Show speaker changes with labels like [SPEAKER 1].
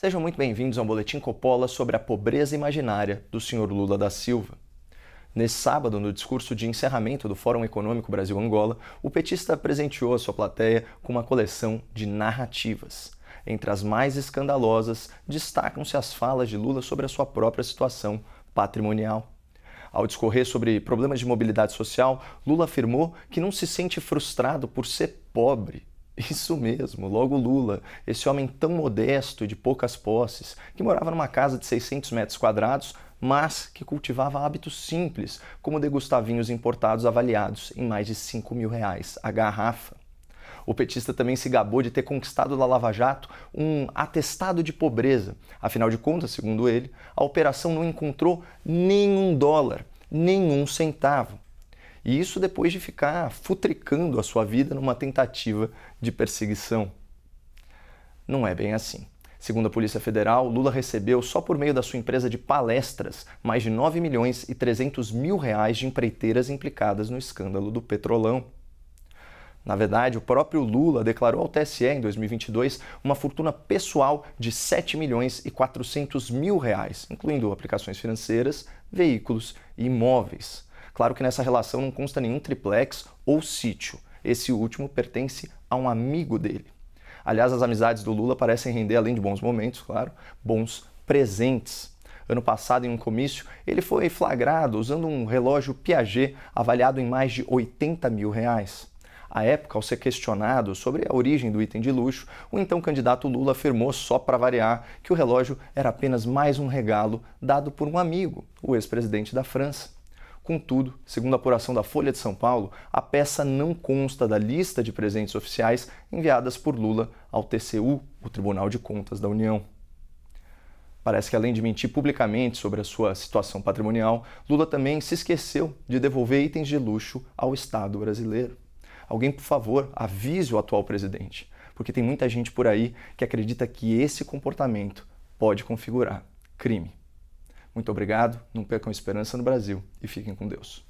[SPEAKER 1] Sejam muito bem-vindos ao Boletim Coppola sobre a pobreza imaginária do senhor Lula da Silva. Nesse sábado, no discurso de encerramento do Fórum Econômico Brasil-Angola, o petista presenteou a sua plateia com uma coleção de narrativas. Entre as mais escandalosas, destacam-se as falas de Lula sobre a sua própria situação patrimonial. Ao discorrer sobre problemas de mobilidade social, Lula afirmou que não se sente frustrado por ser pobre, isso mesmo, logo Lula, esse homem tão modesto e de poucas posses, que morava numa casa de 600 metros quadrados, mas que cultivava hábitos simples, como degustar vinhos importados avaliados em mais de 5 mil reais a garrafa. O petista também se gabou de ter conquistado da Lava Jato um atestado de pobreza. Afinal de contas, segundo ele, a operação não encontrou nenhum dólar, nenhum centavo. E isso depois de ficar futricando a sua vida numa tentativa de perseguição. Não é bem assim. Segundo a Polícia Federal, Lula recebeu, só por meio da sua empresa de palestras, mais de 9 milhões e 300 mil reais de empreiteiras implicadas no escândalo do Petrolão. Na verdade, o próprio Lula declarou ao TSE em 2022 uma fortuna pessoal de 7 milhões e 400 mil reais, incluindo aplicações financeiras, veículos e imóveis. Claro que nessa relação não consta nenhum triplex ou sítio. Esse último pertence a um amigo dele. Aliás, as amizades do Lula parecem render, além de bons momentos, claro, bons presentes. Ano passado, em um comício, ele foi flagrado usando um relógio Piaget avaliado em mais de 80 mil reais. À época, ao ser questionado sobre a origem do item de luxo, o então candidato Lula afirmou, só para variar, que o relógio era apenas mais um regalo dado por um amigo, o ex-presidente da França. Contudo, segundo a apuração da Folha de São Paulo, a peça não consta da lista de presentes oficiais enviadas por Lula ao TCU, o Tribunal de Contas da União. Parece que além de mentir publicamente sobre a sua situação patrimonial, Lula também se esqueceu de devolver itens de luxo ao Estado brasileiro. Alguém, por favor, avise o atual presidente, porque tem muita gente por aí que acredita que esse comportamento pode configurar crime. Muito obrigado, não percam esperança no Brasil e fiquem com Deus.